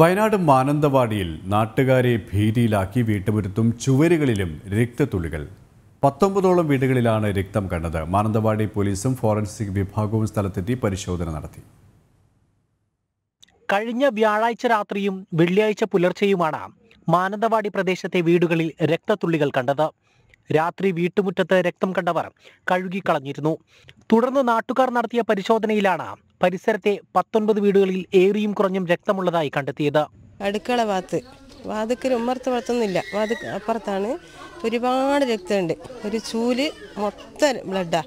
വയനാട് മാനന്തവാടിയിൽ നാട്ടുകാരെ ഭീതിയിലാക്കി വീട്ടുപുരത്തും ചുവരുകളിലും രക്തത്തുള്ളികൾ പത്തൊമ്പതോളം വീടുകളിലാണ് രക്തം കണ്ടത് മാനന്തവാടി പോലീസും ഫോറൻസിക് വിഭാഗവും സ്ഥലത്തെത്തി പരിശോധന നടത്തി കഴിഞ്ഞ വ്യാഴാഴ്ച രാത്രിയും വെള്ളിയാഴ്ച പുലർച്ചെയുമാണ് മാനന്തവാടി പ്രദേശത്തെ വീടുകളിൽ രക്തത്തുള്ളികൾ കണ്ടത് രാത്രി വീട്ടുമുറ്റത്ത് രക്തം കണ്ടവർ കഴുകിക്കളഞ്ഞിരുന്നു തുടർന്ന് നാട്ടുകാർ നടത്തിയ പരിശോധനയിലാണ് പരിസരത്തെ പത്തൊൻപത് വീടുകളിൽ ഏറിയും കുറഞ്ഞും രക്തമുള്ളതായി കണ്ടെത്തിയത് അടുക്കള ഭാഗത്ത് വാതുക്കൽ ഉമ്മർത്ത് വളർത്തുന്നില്ല വാതു അപ്പുറത്താണ് ഒരുപാട് രക്തമുണ്ട് ഒരു ചൂല് മൊത്തം ബ്ലഡാ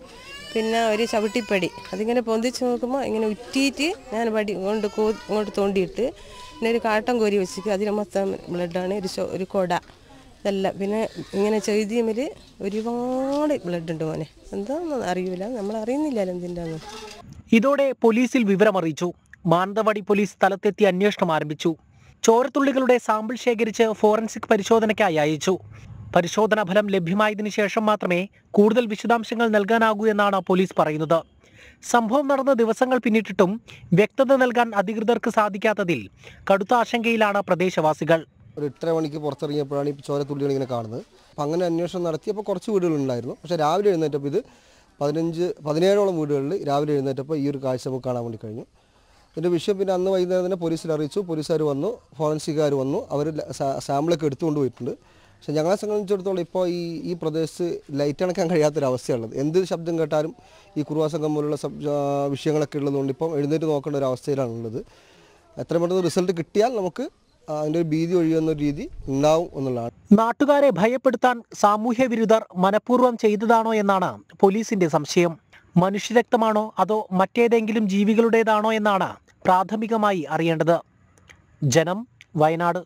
പിന്നെ ഒരു ചവിട്ടിപ്പടി അതിങ്ങനെ പൊന്തിച്ച് നോക്കുമ്പോൾ ഇങ്ങനെ ഉറ്റിയിട്ട് ഞാൻ പടി കൊണ്ട് കൂ ഇങ്ങോട്ട് തോണ്ടിയിട്ട് പിന്നെ ഒരു കാട്ടം കോരി വെച്ചിട്ട് അതിന് മൊത്തം ബ്ലഡാണ് ഒരു ഒരു കൊട എല്ലാം പിന്നെ ഇങ്ങനെ ചെയ്തിമിൽ ഒരുപാട് ബ്ലഡ് ഉണ്ട് മോനെ എന്താണെന്ന് അറിയില്ല നമ്മൾ അറിയുന്നില്ലല്ലോ എന്തിൻ്റെ ഇതോടെ പോലീസിൽ വിവരമറിയിച്ചു മാനന്തവാടി പോലീസ് സ്ഥലത്തെത്തി അന്വേഷണം ആരംഭിച്ചു ചോരത്തുള്ളികളുടെ സാമ്പിൾ ശേഖരിച്ച് ഫോറൻസിക് പരിശോധനയ്ക്കായി അയച്ചു പരിശോധനാ ഫലം ലഭ്യമായതിനു ശേഷം മാത്രമേ കൂടുതൽ വിശദാംശങ്ങൾ നൽകാനാകൂ എന്നാണ് പോലീസ് പറയുന്നത് സംഭവം നടന്ന ദിവസങ്ങൾ പിന്നിട്ടിട്ടും വ്യക്തത നൽകാൻ അധികൃതർക്ക് സാധിക്കാത്തതിൽ കടുത്ത ആശങ്കയിലാണ് പ്രദേശവാസികൾ ഒരു എട്ടര മണിക്ക് പുറത്തിറങ്ങിയപ്പോഴാണ് ഈ ചോരത്തുള്ളികൾ ഇങ്ങനെ കാണുന്നത് അപ്പം അങ്ങനെ അന്വേഷണം നടത്തിയപ്പോൾ കുറച്ച് വീടുകളുണ്ടായിരുന്നു പക്ഷേ രാവിലെ എഴുന്നേറ്റപ്പോൾ ഇത് പതിനഞ്ച് പതിനേഴോളം വീടുകളിൽ രാവിലെ എഴുന്നേറ്റപ്പോൾ ഈ ഒരു കാഴ്ച നമുക്ക് കാണാൻ വേണ്ടി കഴിഞ്ഞു ഇതിൻ്റെ വിഷയം പിന്നെ അന്ന് വൈകുന്നേരം തന്നെ പോലീസിൽ അറിയിച്ചു പോലീസുകാർ വന്നു ഫോറൻസിക്കാർ വന്നു അവർ സാമ്പിളൊക്കെ എടുത്തുകൊണ്ട് പോയിട്ടുണ്ട് പക്ഷേ ഞങ്ങളെ സംബന്ധിച്ചിടത്തോളം ഇപ്പോൾ ഈ ഈ പ്രദേശത്ത് ലൈറ്റ് അണക്കാൻ കഴിയാത്തൊരവസ്ഥയുള്ളത് എന്ത് ശബ്ദം കേട്ടാലും ഈ കുറുവാസംഘം പോലുള്ള വിഷയങ്ങളൊക്കെ ഉള്ളതുകൊണ്ട് ഇപ്പം എഴുന്നേറ്റ് നോക്കേണ്ട ഒരു അവസ്ഥയിലാണുള്ളത് എത്ര പെട്ടെന്ന് റിസൾട്ട് കിട്ടിയാൽ നമുക്ക് അതിന്റെ ഒരു ഭീതി ഒഴിയുന്ന രീതി ഉണ്ടാവും എന്നുള്ളതാണ് നാട്ടുകാരെ ഭയപ്പെടുത്താൻ സാമൂഹ്യ വിരുദ്ധർ മനഃപൂർവ്വം ചെയ്തതാണോ എന്നാണ് പോലീസിന്റെ സംശയം മനുഷ്യരക്തമാണോ അതോ മറ്റേതെങ്കിലും ജീവികളുടേതാണോ എന്നാണ് പ്രാഥമികമായി അറിയേണ്ടത് ജനം വയനാട്